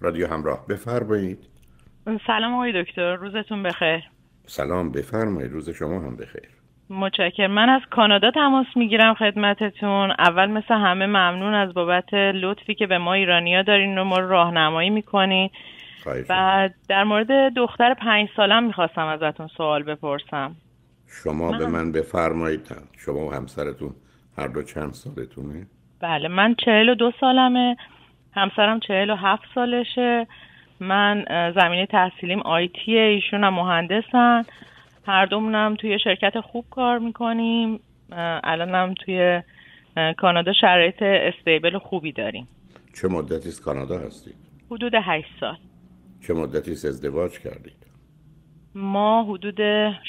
رادیو همراه بفرمایید سلام آقای دکتر روزتون بخیر سلام بفرمایید روز شما هم بخیر متشکرم من از کانادا تماس میگیرم خدمتتون اول مثل همه ممنون از بابت لطفی که به ما ایرانیا دارین و ما راهنمایی میکنین و در مورد دختر پنج سالم میخواستم ازتون سوال بپرسم شما من... به من بفرمایید شما و همسرتون هر دو چند سالتونه؟ بله من چهل و دو سالمه همسرم چهل و هفت سالشه من زمینه تحصیلیم آیتیه ایشون هم مهندسن هر دومونم توی شرکت خوب کار میکنیم الانم توی کانادا شرایط استیبل خوبی داریم چه مدتی است کانادا هستید؟ حدود 8 سال چه مدتی است ازدواج کردید؟ ما حدود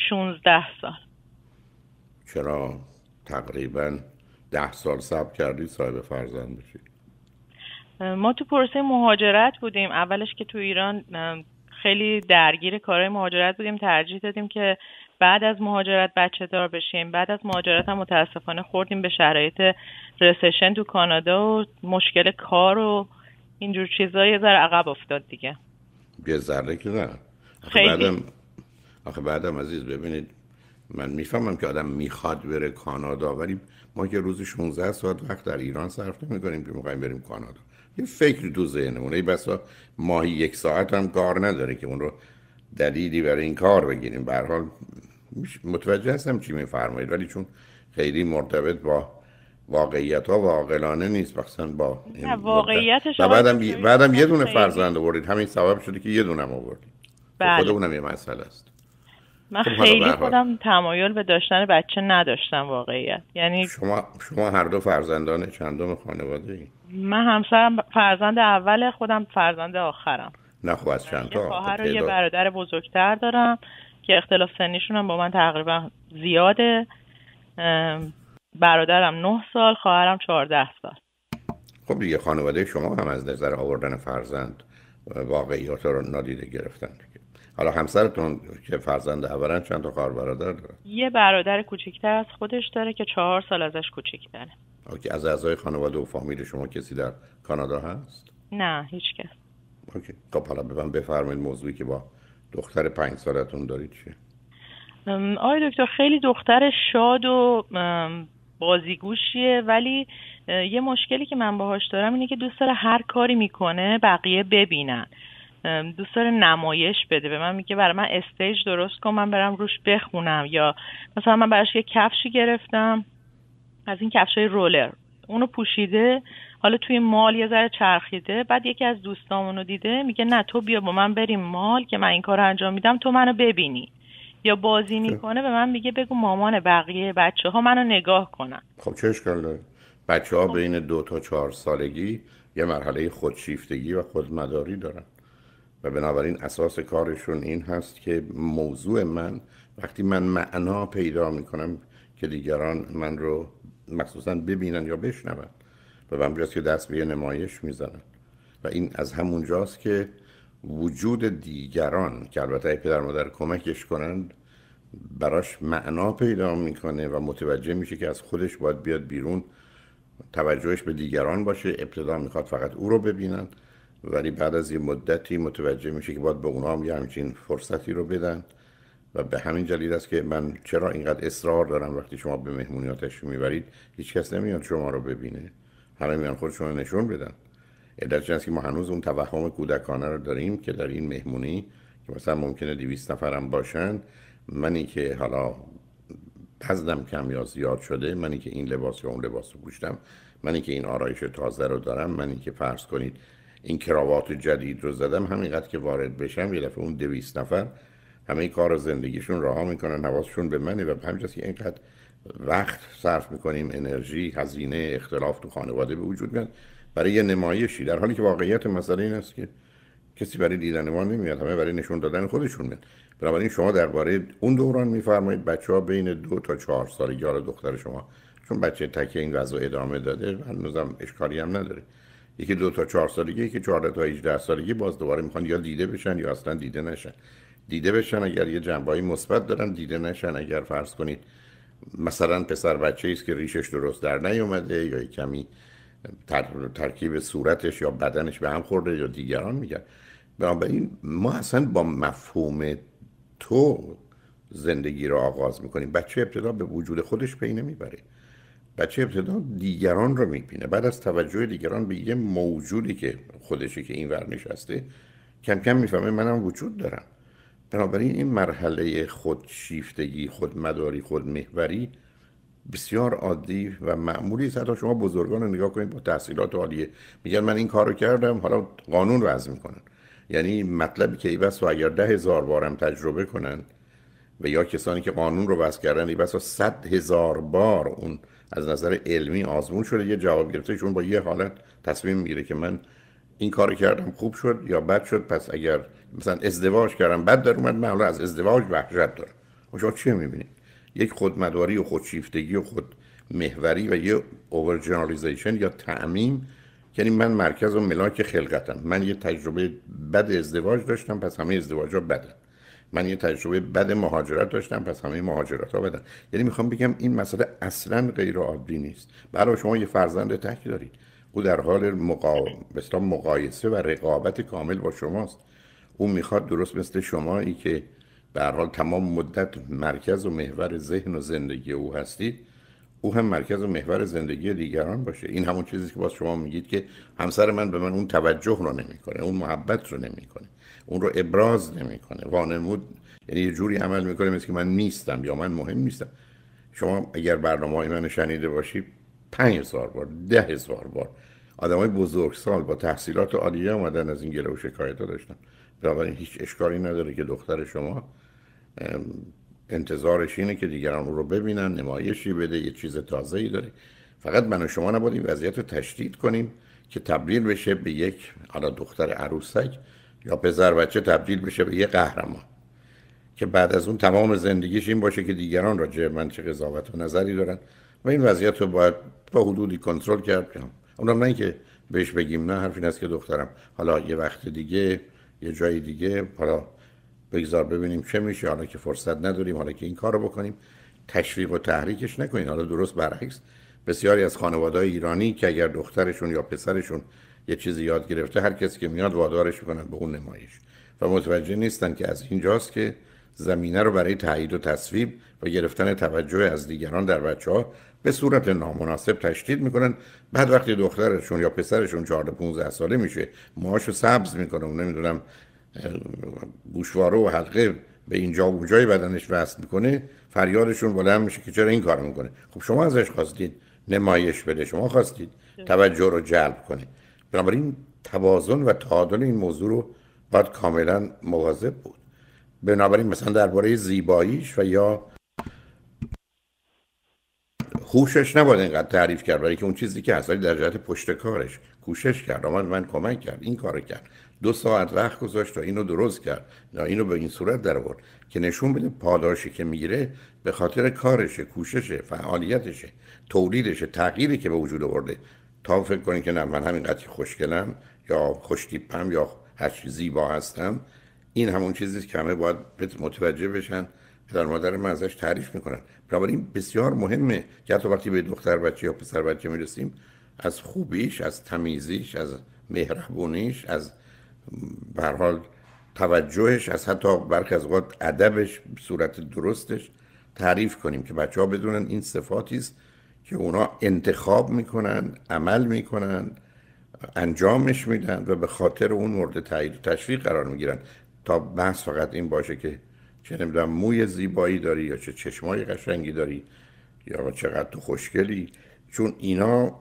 16 سال چرا تقریبا ده سال صبر کردید صاحب فرزند بشید؟ ما تو پروسه مهاجرت بودیم اولش که تو ایران خیلی درگیر کارهای مهاجرت بودیم ترجیح دادیم که بعد از مهاجرت بچه دار بشیم بعد از مهاجرت هم متاسفانه خوردیم به شرایط رسشن تو کانادا و مشکل کار و اینجور چیزا یه ذره عقب افتاد دیگه یه ذره که نه خیلی بعدم آخه بعدم عزیز ببینید من میفهمم که آدم میخواد بره کانادا ولی ما که روز 16 ساعت وقت در ایران صرف نمی کنیم که میخوایم بریم کانادا یه فکر تو ذهنمونه ای بسا ماهی یک ساعت هم کار نداره که اون رو دلیلی برای این کار بگیریم به حال متوجه هستم چی میفرمایید ولی چون خیلی مرتبط با واقعیت ها و عاقلانه نیست مثلا با واقعیتش بعدم, بعدم یه دونه فرزند آوردید همین سبب شده که یه دونه هم آوردید بله. اونم یه مسئله است من خب، خیلی خودم تمایل به داشتن بچه نداشتم واقعیت یعنی شما شما هر دو فرزندان چندم خانواده ای من همسرم فرزند اول خودم فرزند آخرم نه خب از چند تا خواهر خب، و یه برادر بزرگتر دارم که اختلاف سنیشون هم با من تقریبا زیاده برادرم نه سال خواهرم چهارده سال خب دیگه خانواده شما هم از نظر آوردن فرزند واقعیات رو نادیده گرفتند حالا همسرتون که فرزند اولن چند تا خواهر برادر داره یه برادر کوچکتر از خودش داره که چهار سال ازش کوچکتره اوکی از اعضای خانواده و فامیل شما کسی در کانادا هست نه هیچ کس اوکی خب حالا به بفرمایید موضوعی که با دختر پنج سالتون دارید چیه آقای دکتر خیلی دختر شاد و بازیگوشیه ولی یه مشکلی که من باهاش دارم اینه که دوست داره هر کاری میکنه بقیه ببینن دوست داره نمایش بده به من میگه برای من استیج درست کن من برم روش بخونم یا مثلا من براش یه کفشی گرفتم از این های رولر اونو پوشیده حالا توی مال یه ذره چرخیده بعد یکی از دوستامونو دیده میگه نه تو بیا با من بریم مال که من این کار انجام میدم تو منو ببینی یا بازی خب. میکنه به من میگه بگو مامان بقیه بچه ها منو نگاه کنن خب چه اشکال داره بچه ها خب. بین دو تا چهار سالگی یه مرحله خودشیفتگی و خودمداری دارن و بنابراین اساس کارشون این هست که موضوع من وقتی من معنا پیدا میکنم که دیگران من رو مخصوصا ببینن یا بشنون و همجاست که دست به نمایش میزنن و این از همونجاست که وجود دیگران که البته پدر مادر کمکش کنند براش معنا پیدا میکنه و متوجه میشه که از خودش باید بیاد بیرون توجهش به دیگران باشه ابتدا میخواد فقط او رو ببینن ولی بعد از یه مدتی متوجه میشه که باید به اونا هم یه همچین فرصتی رو بدن و به همین جلیل است که من چرا اینقدر اصرار دارم وقتی شما به مهمونی آتش میبرید هیچکس نمیاد شما رو ببینه همه میان خود شما نشون بدن در است که ما هنوز اون توهم کودکانه رو داریم که در این مهمونی که مثلا ممکنه دیویست نفرم باشن منی که حالا پزدم کم یا زیاد شده منی که این لباس یا اون لباس رو پوشتم منی که این آرایش تازه رو دارم منی که فرض کنید این کراوات جدید رو زدم همینقدر که وارد بشم یه دفعه اون دویست نفر همه کار زندگیشون راها میکنن حواسشون به منه و همینجاست که اینقدر وقت صرف میکنیم انرژی هزینه اختلاف تو خانواده به وجود میاد برای یه نمایشی در حالی که واقعیت مسئله این است که کسی برای دیدن ما نمیاد همه برای نشون دادن خودشون میاد بنابراین شما درباره اون دوران میفرمایید بچه ها بین دو تا چهار سال حالا دختر شما چون بچه تکه این وضع ادامه داده هنوزم اشکاری هم نداره یکی دو تا چهار سالگی یکی چهار تا 18 سالگی باز دوباره میخوان یا دیده بشن یا اصلا دیده نشن دیده بشن اگر یه جنبه مثبت دارن دیده نشن اگر فرض کنید مثلا پسر بچه است که ریشش درست در نیومده یا کمی تر... ترکیب صورتش یا بدنش به هم خورده یا دیگران میگن بنابراین ما اصلا با مفهوم تو زندگی رو آغاز میکنیم بچه ابتدا به وجود خودش پی نمیبره بچه ابتدا دیگران رو میبینه بعد از توجه دیگران به یه موجودی که خودشه که این ور نشسته کم کم میفهمه منم وجود دارم بنابراین این مرحله خودشیفتگی خودمداری خودمهوری بسیار عادی و معمولی است حتی شما بزرگان رو نگاه کنید با تحصیلات عالیه میگن من این کارو کردم حالا قانون وضع میکنن یعنی مطلبی که ای بس و اگر ده هزار بارم تجربه کنن و یا کسانی که قانون رو وضع کردن بس و صد هزار بار اون از نظر علمی آزمون شده یه جواب گرفته چون با یه حالت تصمیم میگیره که من این کار کردم خوب شد یا بد شد پس اگر مثلا ازدواج کردم بد در اومد من از ازدواج وحشت دارم و خب شما چی میبینید یک خودمداری و خودشیفتگی و خود محوری و یه اوور یا تعمیم یعنی من مرکز و ملاک خلقتم من یه تجربه بد ازدواج داشتم پس همه ازدواج ها بده من یه تجربه بد مهاجرت داشتم پس همه مهاجرت ها بدن یعنی میخوام بگم این مسئله اصلا غیر عادی نیست برای شما یه فرزند تک دارید او در حال مقا... مقایسه و رقابت کامل با شماست او میخواد درست مثل شمایی که به حال تمام مدت مرکز و محور ذهن و زندگی او هستید او هم مرکز و محور زندگی دیگران باشه این همون چیزی که با شما میگید که همسر من به من اون توجه رو نمیکنه اون محبت رو نمیکنه اون رو ابراز نمیکنه وانمود یعنی یه جوری عمل میکنه مثل که من نیستم یا من مهم نیستم شما اگر برنامه های من شنیده باشی پنج هزار بار ده هزار بار آدم های بزرگ سال با تحصیلات عالیه آمدن از این گله و شکایت ها داشتن بنابراین هیچ اشکالی نداره که دختر شما انتظارش اینه که دیگران او رو ببینن نمایشی بده یه چیز تازه ای داره فقط من و شما نباید وضعیت رو تشدید کنیم که تبدیل بشه به یک حالا دختر عروسک یا پسر بچه تبدیل بشه به یه قهرمان که بعد از اون تمام زندگیش این باشه که دیگران راجع من چه قضاوت و نظری دارن و این وضعیت رو باید با حدودی کنترل کرد کنم اونم نه اینکه بهش بگیم نه حرف این است که دخترم حالا یه وقت دیگه یه جای دیگه حالا بگذار ببینیم چه میشه حالا که فرصت نداریم حالا که این کار رو بکنیم تشویق و تحریکش نکنین حالا درست برعکس بسیاری از خانواده ایرانی که اگر دخترشون یا پسرشون یه چیزی یاد گرفته هر کسی که میاد وادارش میکنن به اون نمایش و متوجه نیستن که از اینجاست که زمینه رو برای تایید و تصویب و گرفتن توجه از دیگران در بچه ها به صورت نامناسب تشدید میکنن بعد وقتی دخترشون یا پسرشون 14 15 ساله میشه ماهاشو سبز میکنه نمیدونم گوشواره و حلقه به اینجا و اونجای بدنش وصل میکنه فریادشون بلند میشه که چرا این کار میکنه خب شما ازش خواستید نمایش بده شما خواستید توجه رو جلب کنه بنابراین توازن و تعادل این موضوع رو باید کاملا مواظب بود بنابراین مثلا درباره زیباییش و یا خوشش نباید اینقدر تعریف کرد برای که اون چیزی که اصلا در جهت پشت کارش کوشش کرد آمد من کمک کرد این کار کرد دو ساعت وقت گذاشت تا اینو درست کرد یا اینو به این صورت در آورد که نشون بده پاداشی که میگیره به خاطر کارشه کوششه فعالیتشه تولیدشه تغییری که به وجود آورده تا فکر کنید که نه من همینقدر که خوشگلم یا خوشتیپم یا هر زیبا هستم این همون چیزی که همه باید متوجه بشن پدر مادر من ازش تعریف میکنن بنابراین بسیار مهمه که حتی وقتی به دختر بچه یا پسر بچه میرسیم از خوبیش از تمیزیش از مهربونیش از به حال توجهش از حتی برخی از اوقات ادبش صورت درستش تعریف کنیم که بچه ها بدونن این صفاتی است که اونا انتخاب میکنند، عمل میکنن انجامش میدن و به خاطر اون مورد تایید و تشویق قرار میگیرن تا بحث فقط این باشه که چه نمیدونم موی زیبایی داری یا چه چشمای قشنگی داری یا چقدر تو خوشگلی چون اینا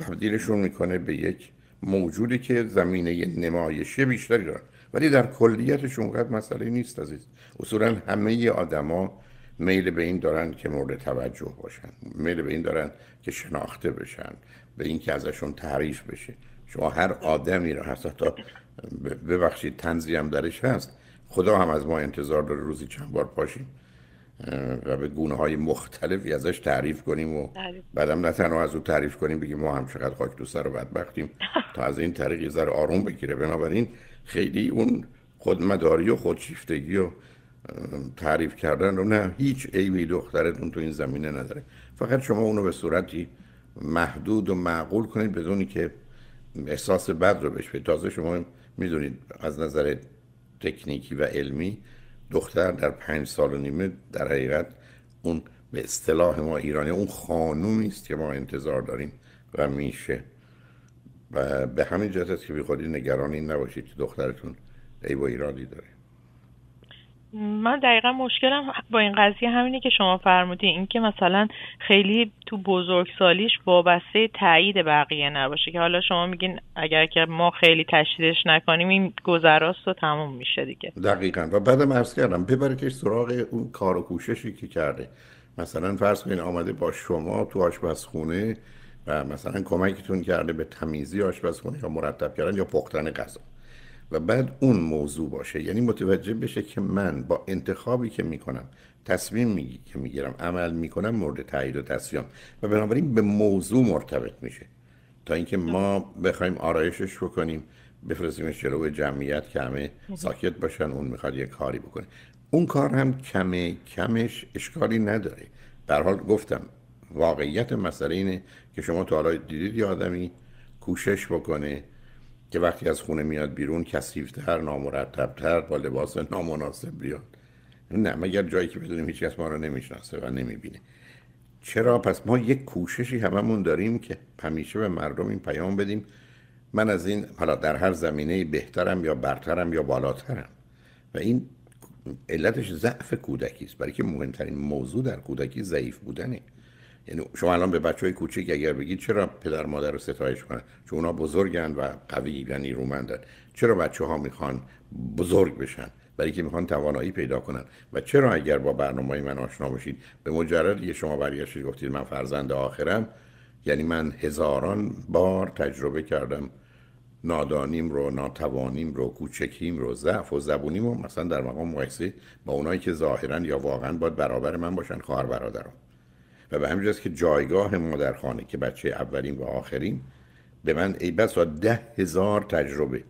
تبدیلشون میکنه به یک موجودی که زمینه نمایشی بیشتری دارن ولی در کلیتش اونقدر مسئله نیست عزیز اصولا همه آدما میل به این دارن که مورد توجه باشن میل به این دارن که شناخته بشن به این که ازشون تعریف بشه شما هر آدمی را هست تا ببخشید تنزی هم درش هست خدا هم از ما انتظار داره روزی چند بار پاشیم و به گونه های مختلفی ازش تعریف کنیم و بعدم نه تنها از او تعریف کنیم بگیم ما هم چقدر خاک دوست رو بدبختیم تا از این طریق یه ذره آروم بگیره بنابراین خیلی اون خودمداری و خودشیفتگی و تعریف کردن رو نه هیچ عیبی دخترتون تو این زمینه نداره فقط شما اونو به صورتی محدود و معقول کنید بدونی که احساس بد رو بشه تازه شما میدونید از نظر تکنیکی و علمی دختر در پنج سال و نیمه در حقیقت اون به اصطلاح ما ایرانی اون خانومی است که ما انتظار داریم و میشه و به همین جهت است که بی خودی نگران این نباشید که دخترتون ای و ایرانی داره من دقیقا مشکلم با این قضیه همینه که شما فرمودی اینکه مثلا خیلی تو بزرگسالیش وابسته تایید بقیه نباشه که حالا شما میگین اگر که ما خیلی تشدیدش نکنیم این گذراست و تموم میشه دیگه دقیقا و بعدم عرض کردم که سراغ اون کار و کوششی که کرده مثلا فرض کنین آمده با شما تو آشپزخونه و مثلا کمکتون کرده به تمیزی آشپزخونه یا مرتب کردن یا پختن غذا و بعد اون موضوع باشه یعنی متوجه بشه که من با انتخابی که میکنم تصمیم می... که میگیرم عمل میکنم مورد تایید و تصمیم و بنابراین به موضوع مرتبط میشه تا اینکه ما بخوایم آرایشش بکنیم بفرستیمش جلو جمعیت که همه ساکت باشن اون میخواد یه کاری بکنه اون کار هم کمه کمش اشکالی نداره در حال گفتم واقعیت مسئله اینه که شما تو حالا دیدید یه آدمی کوشش بکنه که وقتی از خونه میاد بیرون کسیفتر نامرتبتر با لباس نامناسب بیاد نه مگر جایی که بدونیم هیچ کس ما رو نمیشناسه و نمیبینه چرا پس ما یک کوششی هممون داریم که همیشه به مردم این پیام بدیم من از این حالا در هر زمینه بهترم یا برترم یا بالاترم و این علتش ضعف کودکی است برای که مهمترین موضوع در کودکی ضعیف بودنه یعنی شما الان به بچه های کوچیک اگر بگید چرا پدر مادر رو ستایش کنند؟ چون اونا بزرگن و قوی و نیرومندن یعنی چرا بچه ها میخوان بزرگ بشن برای که میخوان توانایی پیدا کنن و چرا اگر با برنامه من آشنا بشید به مجرد یه شما برگشتید گفتید من فرزند آخرم یعنی من هزاران بار تجربه کردم نادانیم رو ناتوانیم رو کوچکیم رو ضعف و زبونیم رو مثلا در مقام مقایسه با اونایی که ظاهرا یا واقعا باید برابر من باشن خواهر برادرم و به همین که جایگاه ما در خانه که بچه اولین و آخرین به من ای بسا ده هزار تجربه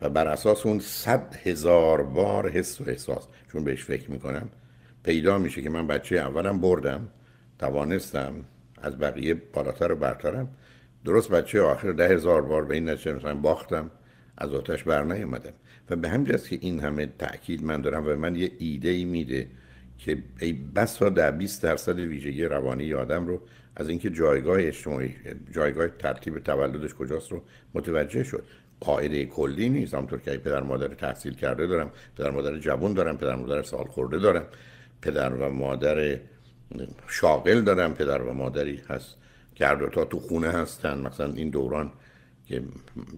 و بر اساس اون صد هزار بار حس و احساس چون بهش فکر میکنم پیدا میشه که من بچه اولم بردم توانستم از بقیه بالاتر و برترم درست بچه آخر ده هزار بار به این نتیجه مثلا باختم از آتش بر نیومدم و به همین که این همه تاکید من دارم و من یه ایده ای میده که ای بس تا در 20 درصد ویژگی روانی آدم رو از اینکه جایگاه اجتماعی جایگاه ترتیب تولدش کجاست رو متوجه شد قاعده کلی نیست همطور که پدر مادر تحصیل کرده دارم پدر مادر جوان دارم پدر مادر سال خورده دارم پدر و مادر شاغل دارم پدر و مادری هست که هر تو خونه هستن مثلا این دوران که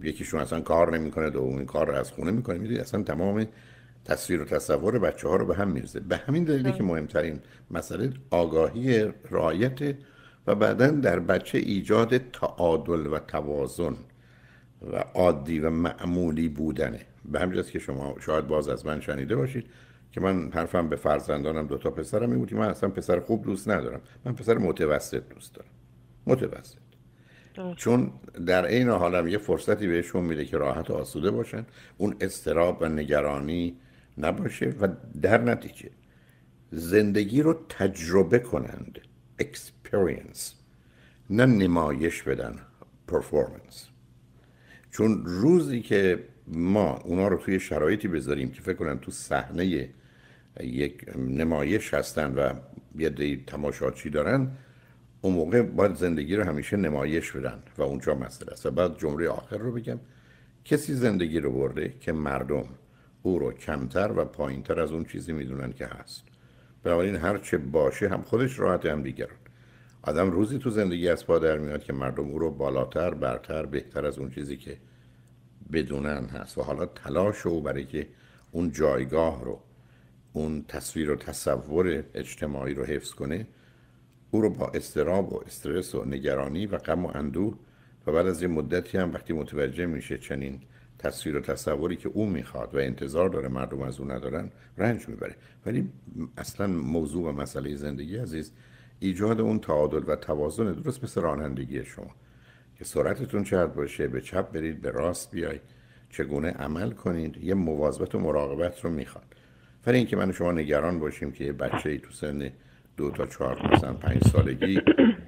یکیشون اصلا کار نمیکنه دومین کار رو از خونه میکنه میدونی اصلا تمام تصویر و تصور بچه ها رو به هم میرزه به همین دلیلی که مهمترین مسئله آگاهی رایت و بعدا در بچه ایجاد تعادل و توازن و عادی و معمولی بودنه به همجاست که شما شاید باز از من شنیده باشید که من حرفم به فرزندانم دوتا پسرم می بود من اصلا پسر خوب دوست ندارم من پسر متوسط دوست دارم متوسط چون در عین حالم یه فرصتی بهشون میده که راحت و آسوده باشن اون استراب و نگرانی نباشه و در نتیجه زندگی رو تجربه کنند experience نه نمایش بدن performance چون روزی که ما اونا رو توی شرایطی بذاریم که فکر کنن تو صحنه یک نمایش هستن و یه تماشاچی دارن اون موقع باید زندگی رو همیشه نمایش بدن و اونجا مسئله است و بعد جمله آخر رو بگم کسی زندگی رو برده که مردم او رو کمتر و پایینتر از اون چیزی میدونن که هست بنابراین هر چه باشه هم خودش راحت هم دیگران آدم روزی تو زندگی از پا در میاد که مردم او رو بالاتر برتر بهتر از اون چیزی که بدونن هست و حالا تلاش او برای که اون جایگاه رو اون تصویر و تصور اجتماعی رو حفظ کنه او رو با استراب و استرس و نگرانی و غم و اندوه و بعد از یه مدتی هم وقتی متوجه میشه چنین تصویر و تصوری که او میخواد و انتظار داره مردم از او ندارن رنج میبره ولی اصلا موضوع و مسئله زندگی عزیز ایجاد اون تعادل و توازن درست مثل رانندگی شما که سرعتتون چقدر باشه به چپ برید به راست بیاید چگونه عمل کنید یه مواظبت و مراقبت رو میخواد ولی اینکه من شما نگران باشیم که یه بچه ای تو سن دو تا چهار مثلا پنج سالگی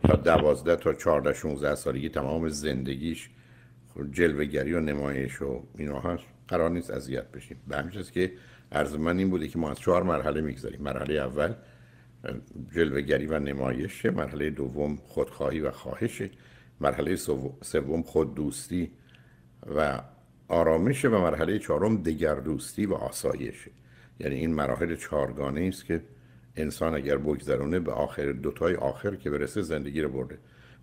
تا دوازده تا چهارده شونزده سالگی تمام زندگیش جلوگری و نمایش و هست قرار نیست اذیت بشیم به همین که عرض من این بوده که ما از چهار مرحله میگذاریم مرحله اول جلوگری و نمایشه مرحله دوم خودخواهی و خواهشه مرحله سوم خوددوستی و آرامش و مرحله چهارم دگردوستی و آسایشه یعنی این مراحل چهارگانه است که انسان اگر بگذرونه به آخر دوتای آخر که برسه زندگی رو برده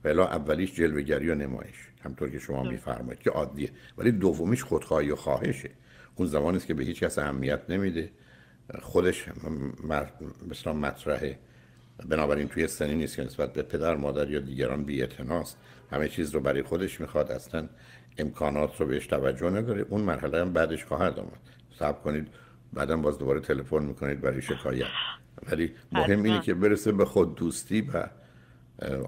بلا اولیش جلوگری و نمایش همطور که شما میفرمایید که عادیه ولی دومیش خودخواهی و خواهشه اون زمانی است که به هیچ کس اهمیت نمیده خودش مثلا مطرحه بنابراین توی سنی نیست که نسبت به پدر مادر یا دیگران بی همه چیز رو برای خودش میخواد اصلا امکانات رو بهش توجه نداره اون مرحله هم بعدش خواهد آمد صبر کنید بعدا باز دوباره تلفن میکنید برای شکایت ولی مهم اینه که برسه به خود دوستی و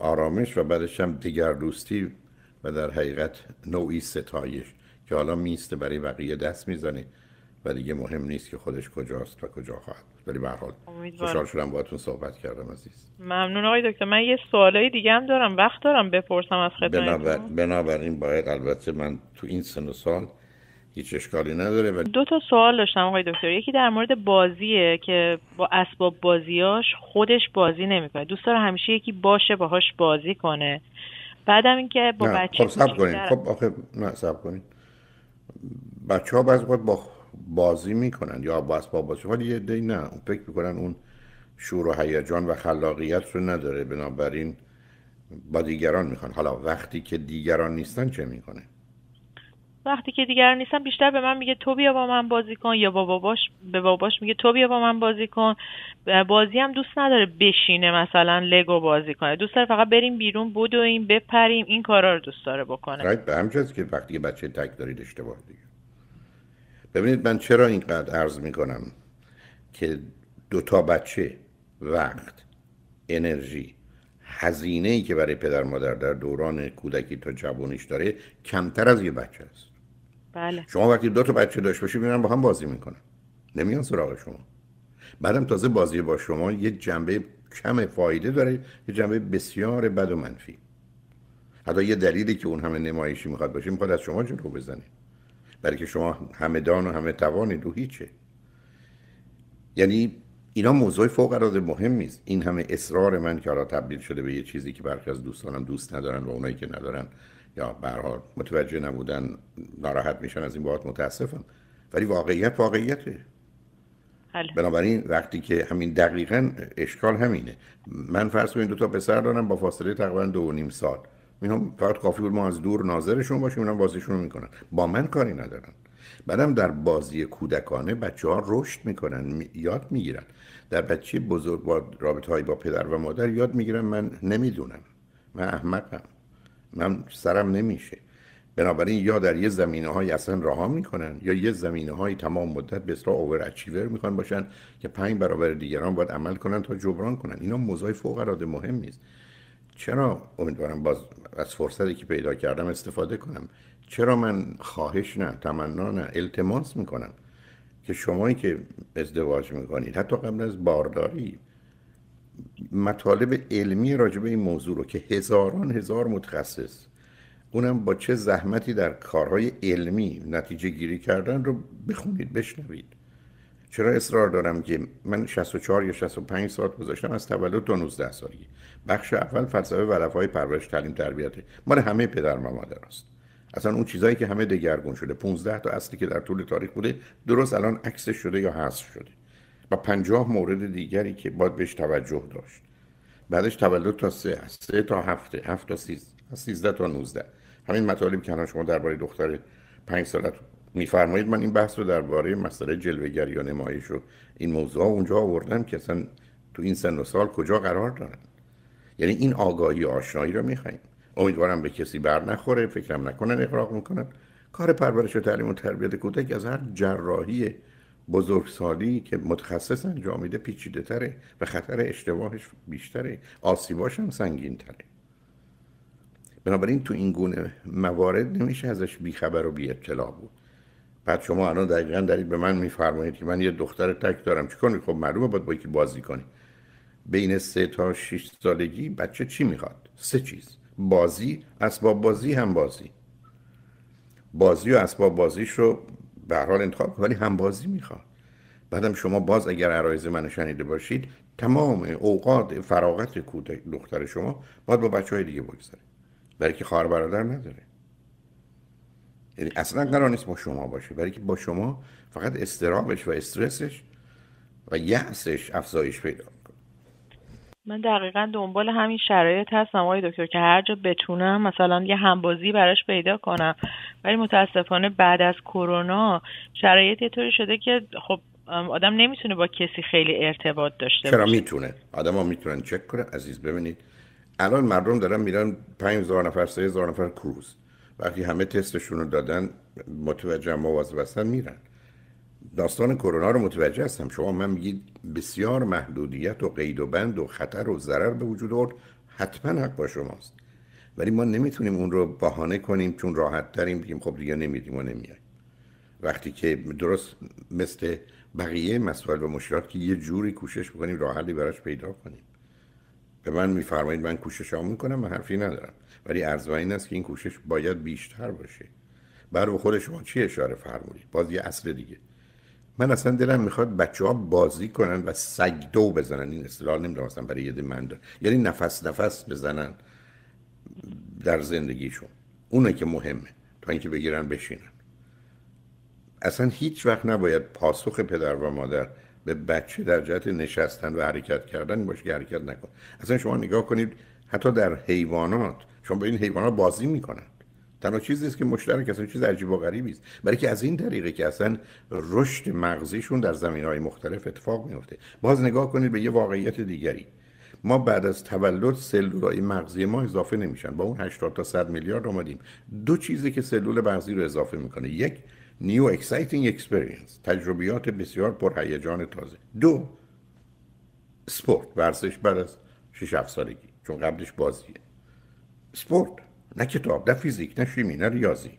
آرامش و بعدش هم دیگر دوستی و در حقیقت نوعی ستایش که حالا میسته برای بقیه دست میزنه و دیگه مهم نیست که خودش کجاست و کجا خواهد ولی به حال خوشحال شدم باهاتون صحبت کردم عزیز ممنون آقای دکتر من یه سوالای دیگه هم دارم وقت دارم بپرسم از خدمتتون بنابراین باید البته من تو این سن و سال هیچ اشکالی نداره دو تا سوال داشتم آقای دکتر یکی در مورد بازیه که با اسباب بازیاش خودش بازی نمیکنه دوست داره همیشه یکی باشه باهاش بازی کنه بعدم اینکه با بچه خب سب کنید خب آخه نه بچه ها بعضی با بازی میکنن یا با اسباب بازی ولی یه دی نه اون فکر میکنن اون شور و هیجان و خلاقیت رو نداره بنابراین با دیگران میخوان حالا وقتی که دیگران نیستن چه میکنه وقتی که دیگر نیستم بیشتر به من میگه تو بیا با من بازی کن یا با باباش به باباش میگه تو بیا با من بازی کن بازی هم دوست نداره بشینه مثلا لگو بازی کنه دوست داره فقط بریم بیرون بدویم بپریم این کارا رو دوست داره بکنه رایت به همچنین که وقتی بچه تک دارید اشتباه دیگه ببینید من چرا اینقدر عرض میکنم که دو تا بچه وقت انرژی هزینه ای که برای پدر مادر در دوران کودکی تا جوانیش داره کمتر از یه بچه است بله شما وقتی دو تا بچه داشت باشی میرن با هم بازی میکنن نمیان سراغ شما بعدم تازه بازی با شما یه جنبه کم فایده داره یه جنبه بسیار بد و منفی حتی یه دلیلی که اون همه نمایشی میخواد باشه میخواد از شما جلو بزنه برای که شما همه دان و همه توانی هیچ. هیچه یعنی اینا موضوع فوق العاده مهم نیست این همه اصرار من که حالا تبدیل شده به یه چیزی که برخی از دوستانم دوست ندارن و اونایی که ندارن یا برها متوجه نبودن ناراحت میشن از این بابت متاسفم ولی واقعیت واقعیته هل. بله. بنابراین وقتی که همین دقیقا اشکال همینه من فرض کنید دو تا پسر دارم با فاصله تقریبا دو و نیم سال اینا فقط کافی بود ما از دور ناظرشون باشیم اونم بازیشون رو میکنن با من کاری ندارن بعدم در بازی کودکانه بچه ها رشد میکنن می... یاد میگیرن در بچه بزرگ با رابطه با پدر و مادر یاد میگیرن من نمیدونم من احمقم من سرم نمیشه بنابراین یا در یه زمینه های اصلا راها میکنن یا یه زمینه های تمام مدت به اصطلاح اوور اچیور میخوان باشن که پنج برابر دیگران باید عمل کنن تا جبران کنن اینا موضوع فوق العاده مهم نیست چرا امیدوارم باز از فرصتی که پیدا کردم استفاده کنم چرا من خواهش نه تمنا نه التماس میکنم که شمایی که ازدواج میکنید حتی قبل از بارداری مطالب علمی راجبه این موضوع رو که هزاران هزار متخصص اونم با چه زحمتی در کارهای علمی نتیجه گیری کردن رو بخونید بشنوید چرا اصرار دارم که من 64 یا 65 ساعت گذاشتم از تولد تا 19 سالگی بخش اول فلسفه و های پرورش تعلیم تربیته مال همه پدر و مادر است اصلا اون چیزایی که همه دگرگون شده 15 تا اصلی که در طول تاریخ بوده درست الان عکس شده یا حذف شده و پنجاه مورد دیگری که باید بهش توجه داشت بعدش تولد تا سه سه تا هفته هفت تا سیز سیزده تا نوزده همین مطالب که شما درباره دختر پنج سالت میفرمایید من این بحث رو درباره مسئله جلوگری یا نمایش و این موضوع اونجا آوردم که اصلا تو این سن و سال کجا قرار دارن یعنی این آگاهی و آشنایی رو میخوایم امیدوارم به کسی بر نخوره فکرم نکنن اقراق میکنن کار پرورش و تعلیم و تربیت کودک از هر جراحی بزرگسالی که متخصص انجام میده پیچیده تره و خطر اشتباهش بیشتره آسیباش هم سنگین تره بنابراین تو این گونه موارد نمیشه ازش بیخبر و بی بود بعد شما الان دقیقا دارید به من میفرمایید که من یه دختر تک دارم چی کنی خب معلومه باید با یکی بازی کنی بین سه تا شش سالگی بچه چی میخواد سه چیز بازی اسباب بازی هم بازی بازی و اسباب بازیش رو به حال انتخاب ولی همبازی میخواد بعدم شما باز اگر عرایز منو شنیده باشید تمام اوقات فراغت کودک دختر شما باید با بچه های دیگه بگذاره برای که خواهر برادر نداره یعنی اصلا قرار با شما باشه برای که با شما فقط استرابش و استرسش و یعصش افزایش پیدا من دقیقا دنبال همین شرایط هستم آقای دکتر که هر جا بتونم مثلا یه همبازی براش پیدا کنم ولی متاسفانه بعد از کرونا شرایط یه طوری شده که خب آدم نمیتونه با کسی خیلی ارتباط داشته چرا باشه. میتونه آدم ها میتونن چک عزیز ببینید الان مردم دارن میرن 5000 نفر 3000 نفر کروز وقتی همه تستشون رو دادن متوجه مواظب هستن میرن داستان کرونا رو متوجه هستم شما من میگید بسیار محدودیت و قید و بند و خطر و ضرر به وجود آورد حتما حق با شماست ولی ما نمیتونیم اون رو بهانه کنیم چون راحت تریم بگیم خب دیگه نمیدیم و نمیایم وقتی که درست مثل بقیه مسائل و مشکلات که یه جوری کوشش بکنیم راه حلی براش پیدا کنیم به من میفرمایید من کوشش ها میکنم من حرفی ندارم ولی ارزو این است که این کوشش باید بیشتر باشه بر خود شما چی اشاره فرمودید باز اصل دیگه من اصلا دلم میخواد بچه ها بازی کنن و دو بزنن این اصطلاح نمیدونم اصلا برای یه من یعنی نفس نفس بزنن در زندگیشون اونه که مهمه تا اینکه بگیرن بشینن اصلا هیچ وقت نباید پاسخ پدر و مادر به بچه در جهت نشستن و حرکت کردن باشه که حرکت نکن اصلا شما نگاه کنید حتی در حیوانات شما به این حیوانات بازی میکنن تنها چیزی است که مشترک اصلا چیز عجیب و غریبی است برای که از این طریقه که اصلا رشد مغزیشون در زمین های مختلف اتفاق میفته باز نگاه کنید به یه واقعیت دیگری ما بعد از تولد های مغزی ما اضافه نمیشن با اون 80 تا 100 میلیارد آمدیم دو چیزی که سلول مغزی رو اضافه میکنه یک نیو اکسایتینگ اکسپریانس تجربیات بسیار پرهیجان تازه دو سپورت ورزش بعد از 6 7 سالگی چون قبلش بازیه سپورت نه کتاب نه فیزیک نه شیمی نه ریاضی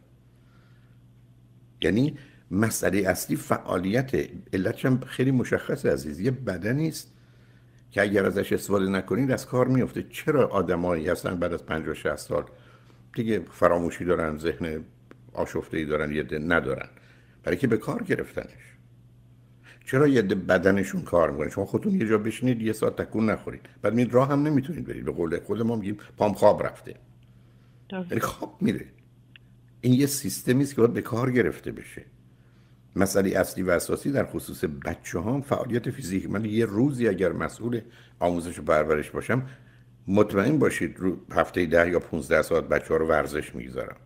یعنی مسئله اصلی فعالیت علتش هم خیلی مشخص عزیز یه بدنی است که اگر ازش استفاده نکنید از کار میفته چرا آدمایی هستن بعد از 50 60 سال دیگه فراموشی دارن ذهن ای دارن یه ندارن برای که به کار گرفتنش چرا یه بدنشون کار میکنه شما خودتون یه جا بشینید یه ساعت تکون نخورید بعد می راه هم نمیتونید برید به قول خود میگیم پام خواب رفته یعنی خواب میره این یه سیستمی است که باید به کار گرفته بشه مسئله اصلی و اساسی در خصوص بچه ها فعالیت فیزیکی من یه روزی اگر مسئول آموزش و پرورش باشم مطمئن باشید رو هفته ده یا 15 ساعت بچه ها رو ورزش میگذارم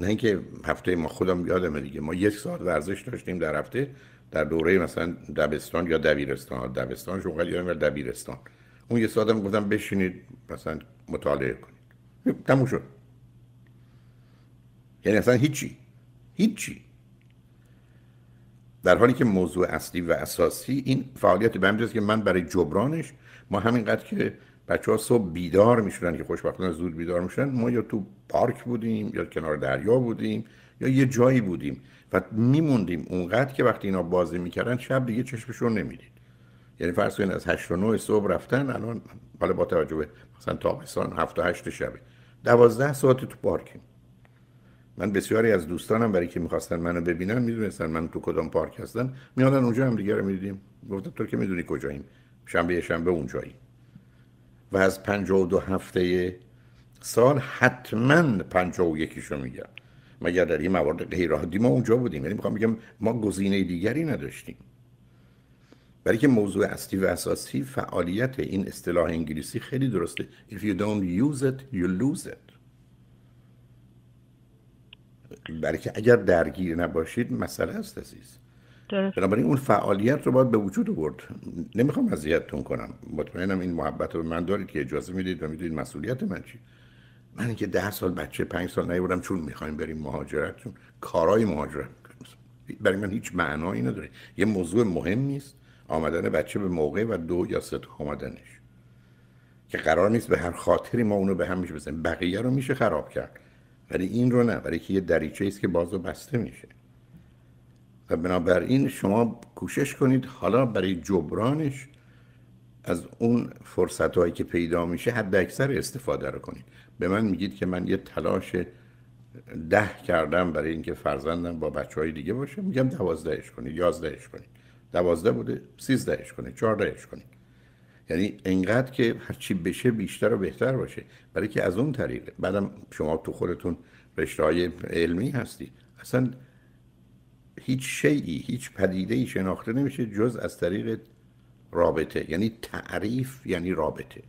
نه اینکه هفته ما خودم یادمه دیگه ما یک ساعت ورزش داشتیم در هفته در دوره مثلا دبستان یا دبیرستان دبستان شغل یا دبیرستان اون یه ساعتم گفتم بشینید مثلا مطالعه کنید. تموم شد یعنی اصلا هیچی هیچی در حالی که موضوع اصلی و اساسی این فعالیت به همجاز که من برای جبرانش ما همینقدر که بچه ها صبح بیدار میشدن که خوشبختانه زود بیدار میشدن ما یا تو پارک بودیم یا کنار دریا بودیم یا یه جایی بودیم و میموندیم اونقدر که وقتی اینا بازی میکردن شب دیگه چشمشون نمیدید یعنی فرض کنید از هشت و صبح رفتن الان بالا با توجه مثلا تابستان 7 و شبه دوازده ساعت تو پارکیم من بسیاری از دوستانم برای که میخواستن منو ببینن میدونستن من تو کدام پارک هستن میادن اونجا هم دیگه رو میدیدیم گفتم تو که میدونی کجاییم شنبه شنبه اونجاییم و از پنج و دو هفته سال حتما پنج و رو میگم مگر در این موارد غیر ما اونجا بودیم یعنی میخوام بگم ما گزینه دیگری نداشتیم برای که موضوع اصلی و اساسی فعالیت این اصطلاح انگلیسی خیلی درسته if you don't use it you lose it برای اگر درگیر نباشید مسئله است عزیز بنابراین اون فعالیت رو باید به وجود آورد نمیخوام اذیتتون کنم مطمئنم این محبت رو من دارید که اجازه میدید و میدونید مسئولیت من چی من اینکه ده سال بچه پنج سال نیوردم چون میخوایم بریم مهاجرت کارای مهاجرت برای من هیچ معنایی نداره یه موضوع مهم نیست آمدن بچه به موقع و دو یا سه تا که قرار نیست به هر خاطری ما اونو به هم میشه بقیه رو میشه خراب کرد ولی این رو نه برای که یه دریچه است که بازو بسته میشه و بنابراین شما کوشش کنید حالا برای جبرانش از اون فرصت هایی که پیدا میشه حد اکثر استفاده رو کنید به من میگید که من یه تلاش ده کردم برای اینکه فرزندم با بچه های دیگه باشه میگم دوازدهش کنید یازدهش کنید دوازده بوده سیزدهش کنه چهاردهش کنید یعنی انقدر که هرچی بشه بیشتر و بهتر باشه برای که از اون طریقه بعدم شما تو خودتون رشته های علمی هستی اصلا هیچ شیعی هیچ پدیده ای شناخته نمیشه جز از طریق رابطه یعنی تعریف یعنی رابطه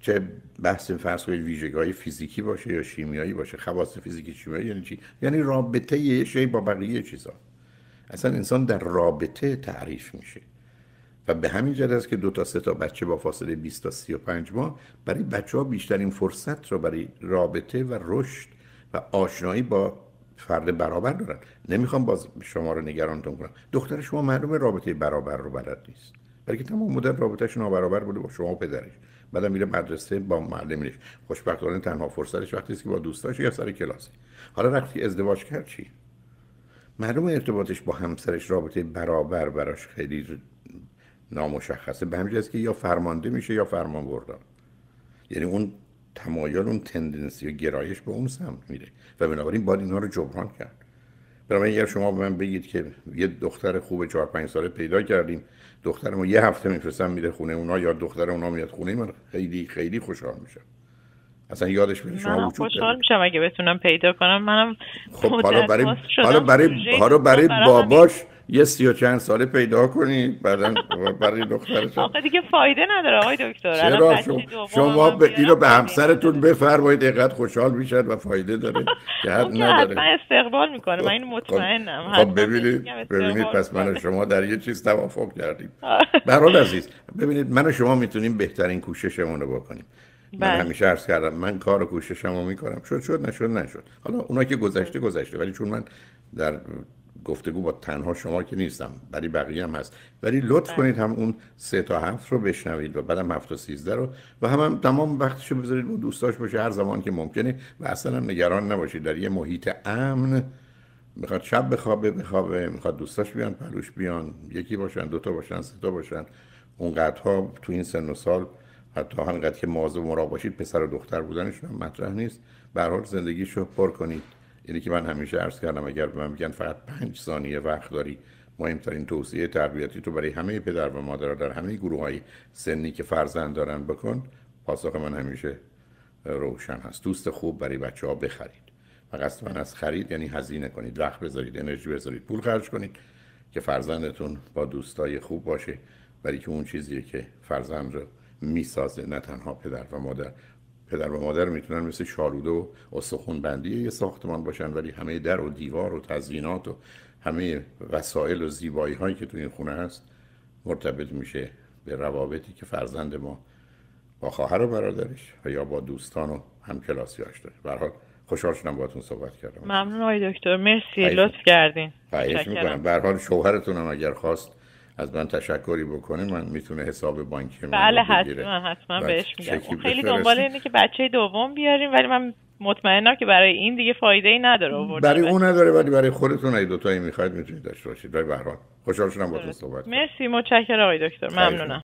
چه بحث فرض کنید ویژگی فیزیکی باشه یا شیمیایی باشه خواص فیزیکی شیمیایی یعنی چی یعنی رابطه یه شی با بقیه چیزا اصلا انسان در رابطه تعریف میشه و به همین جد است که دو تا سه تا بچه با فاصله 20 تا 35 ماه برای بچه ها بیشترین فرصت رو برای رابطه و رشد و آشنایی با فرد برابر دارن نمیخوام باز شما رو نگرانتون کنم دختر شما معلومه رابطه برابر رو بلد نیست که تمام مدت رابطهش نابرابر بوده با شما و پدرش بعدم میره مدرسه با میره خوشبختانه تنها فرصتش وقتی که با دوستاش یا سر کلاسی حالا وقتی ازدواج کرد چی معلوم ارتباطش با همسرش رابطه برابر براش خیلی نامشخصه به همین که یا فرمانده میشه یا فرمان بردار یعنی اون تمایل اون تندنسی و گرایش به اون سمت میره و بنابراین باید اینها رو جبران کرد بنابراین اگر شما به من بگید که یه دختر خوب چهار پنج ساله پیدا کردیم دخترمو یه هفته میفرستم میره خونه اونا یا دختر اونا میاد خونه من خیلی خیلی خوشحال میشم اصلا یادش میره شما وجود خوشحال میشم اگه بتونم پیدا کنم منم خب حالا برای حالا برای حالا برای باباش یه سی و چند ساله پیدا کنی بعدا برای دکتر. آقا دیگه فایده نداره آقای دکتر چرا شما, شما ب... اینو به همسرتون بفرمایید اینقدر خوشحال میشد و فایده داره که حد نداره من استقبال میکنه من این خب، مطمئنم خب ببینید ببینید پس من و شما در یه چیز توافق کردیم برحال عزیز ببینید من و شما میتونیم بهترین کوششمون رو بکنیم من بله. همیشه عرض کردم من کار و کوششم رو میکنم شد شد نشد نشد حالا اونا که گذشته بله. گذشته ولی چون من در گفتگو با تنها شما که نیستم برای بقیه هم هست ولی لطف بله. کنید هم اون سه تا هفت رو بشنوید و بعدم هفت تا سیزده رو و هم, هم تمام وقتش رو بذارید با دوستاش باشه هر زمان که ممکنه و اصلا هم نگران نباشید در یه محیط امن میخواد شب بخوابه بخوابه میخواد دوستاش بیان پلوش بیان یکی باشن دوتا باشن سه تا باشن اونقدرها تو این سن و سال حتی همینقدر که مواظب مراقب باشید پسر و دختر بودنشون هم مطرح نیست به حال زندگیشو پر کنید یعنی که من همیشه عرض کردم اگر به من میگن فقط پنج ثانیه وقت داری مهمترین توصیه تربیتی تو برای همه پدر و مادرها در همه گروه های سنی که فرزند دارن بکن پاسخ من همیشه روشن هست دوست خوب برای بچه ها بخرید و قصد من از خرید یعنی هزینه کنید وقت بذارید انرژی بذارید پول خرج کنید که فرزندتون با دوستای خوب باشه برای که اون چیزیه که فرزند رو میسازه نه تنها پدر و مادر پدر و مادر میتونن مثل شالوده و استخون بندی یه ساختمان باشن ولی همه در و دیوار و تزیینات و همه وسایل و زیبایی هایی که تو این خونه هست مرتبط میشه به روابطی که فرزند ما با خواهر و برادرش و یا با دوستان و همکلاسیاش داره به حال خوشحال شدم باهاتون صحبت کردم ممنون آقای دکتر مرسی لطف کردین خواهش میکنم حال شوهرتون هم اگر خواست از من تشکری بکنه من میتونه حساب بانکی من بله حتما حتما بهش میگم خیلی دنبال اینه که بچه دوم بیاریم ولی من مطمئنم که برای این دیگه فایده ای نداره برای اون نداره ولی برای خودتون ای دوتایی میخواید میتونید داشته باشید برای بهران خوشحال شدم با تو بله. صحبت مرسی متشکرم آقای دکتر ممنونم